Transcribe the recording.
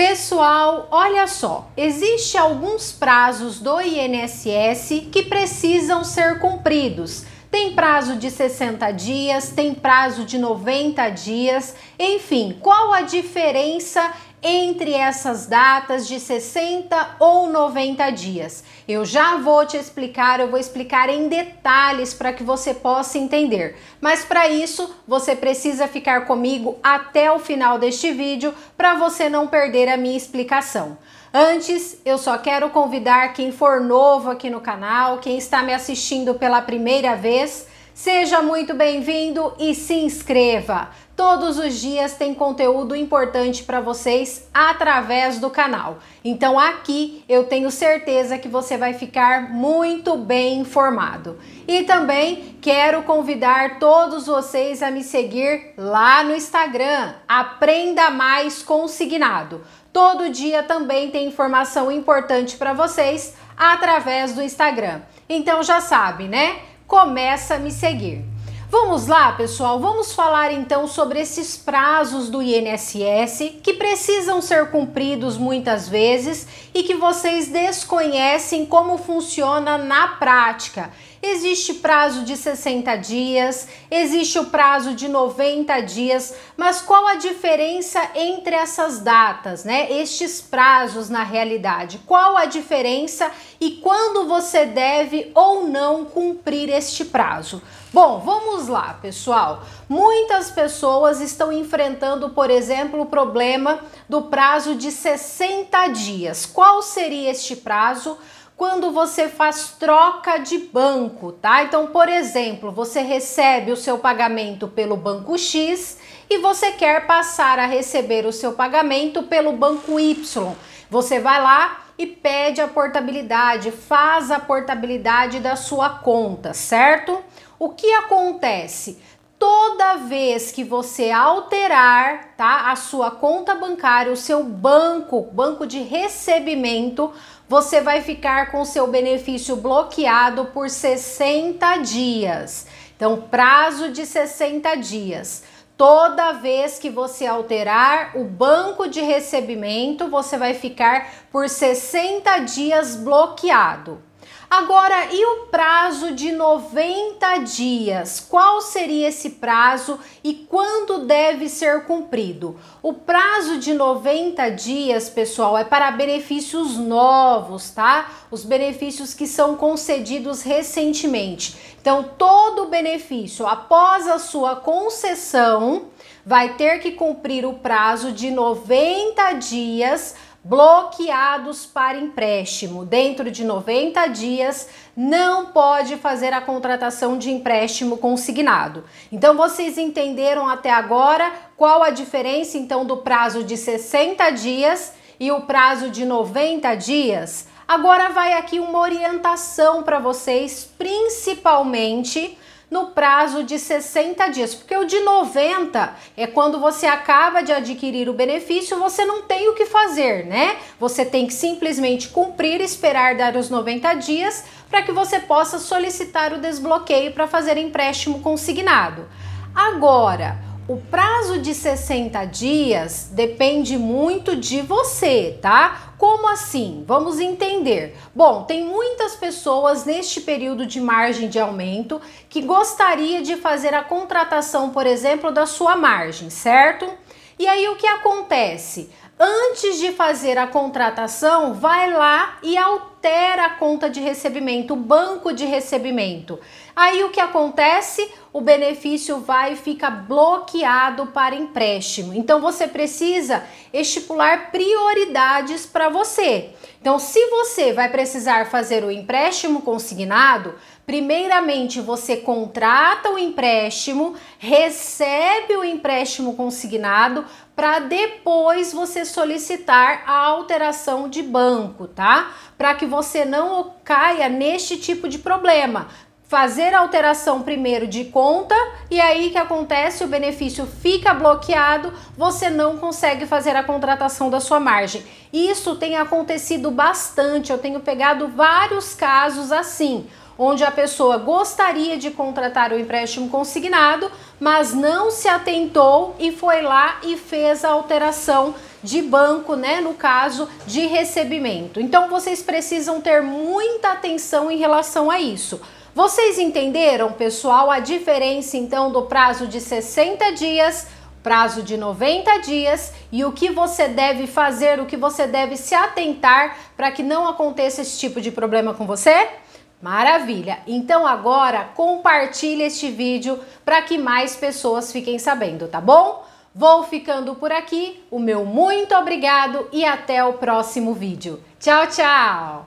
Pessoal, olha só, existe alguns prazos do INSS que precisam ser cumpridos. Tem prazo de 60 dias, tem prazo de 90 dias, enfim, qual a diferença entre essas datas de 60 ou 90 dias. Eu já vou te explicar, eu vou explicar em detalhes para que você possa entender. Mas para isso, você precisa ficar comigo até o final deste vídeo para você não perder a minha explicação. Antes, eu só quero convidar quem for novo aqui no canal, quem está me assistindo pela primeira vez, Seja muito bem-vindo e se inscreva. Todos os dias tem conteúdo importante para vocês através do canal. Então aqui eu tenho certeza que você vai ficar muito bem informado. E também quero convidar todos vocês a me seguir lá no Instagram, Aprenda Mais Consignado. Todo dia também tem informação importante para vocês através do Instagram. Então já sabe, né? começa a me seguir. Vamos lá, pessoal, vamos falar então sobre esses prazos do INSS que precisam ser cumpridos muitas vezes e que vocês desconhecem como funciona na prática. Existe prazo de 60 dias, existe o prazo de 90 dias, mas qual a diferença entre essas datas, né? Estes prazos na realidade. Qual a diferença e quando você deve ou não cumprir este prazo? Bom, vamos lá, pessoal. Muitas pessoas estão enfrentando, por exemplo, o problema do prazo de 60 dias. Qual seria este prazo? quando você faz troca de banco, tá? Então, por exemplo, você recebe o seu pagamento pelo banco X e você quer passar a receber o seu pagamento pelo banco Y. Você vai lá e pede a portabilidade, faz a portabilidade da sua conta, certo? O que acontece? toda vez que você alterar, tá, a sua conta bancária, o seu banco, banco de recebimento, você vai ficar com seu benefício bloqueado por 60 dias. Então, prazo de 60 dias. Toda vez que você alterar o banco de recebimento, você vai ficar por 60 dias bloqueado. Agora, e o prazo de 90 dias? Qual seria esse prazo e quando deve ser cumprido? O prazo de 90 dias, pessoal, é para benefícios novos, tá? Os benefícios que são concedidos recentemente. Então, todo benefício após a sua concessão vai ter que cumprir o prazo de 90 dias bloqueados para empréstimo. Dentro de 90 dias, não pode fazer a contratação de empréstimo consignado. Então, vocês entenderam até agora qual a diferença então do prazo de 60 dias e o prazo de 90 dias? Agora vai aqui uma orientação para vocês, principalmente no prazo de 60 dias, porque o de 90 é quando você acaba de adquirir o benefício, você não tem o que fazer, né? Você tem que simplesmente cumprir, esperar dar os 90 dias para que você possa solicitar o desbloqueio para fazer empréstimo consignado. Agora, o prazo de 60 dias depende muito de você, tá? Como assim? Vamos entender. Bom, tem muitas pessoas neste período de margem de aumento que gostaria de fazer a contratação, por exemplo, da sua margem, certo? E aí o que acontece? Antes de fazer a contratação, vai lá e altera altera a conta de recebimento, o banco de recebimento. Aí o que acontece? O benefício vai ficar fica bloqueado para empréstimo. Então você precisa estipular prioridades para você. Então, se você vai precisar fazer o empréstimo consignado, primeiramente você contrata o empréstimo, recebe o empréstimo consignado, para depois você solicitar a alteração de banco, tá? Para que você não caia neste tipo de problema. Fazer a alteração primeiro de conta e aí que acontece o benefício fica bloqueado, você não consegue fazer a contratação da sua margem. Isso tem acontecido bastante, eu tenho pegado vários casos assim onde a pessoa gostaria de contratar o empréstimo consignado, mas não se atentou e foi lá e fez a alteração de banco, né, no caso de recebimento. Então vocês precisam ter muita atenção em relação a isso. Vocês entenderam, pessoal, a diferença então do prazo de 60 dias, prazo de 90 dias e o que você deve fazer, o que você deve se atentar para que não aconteça esse tipo de problema com você? Maravilha! Então agora compartilhe este vídeo para que mais pessoas fiquem sabendo, tá bom? Vou ficando por aqui, o meu muito obrigado e até o próximo vídeo. Tchau, tchau!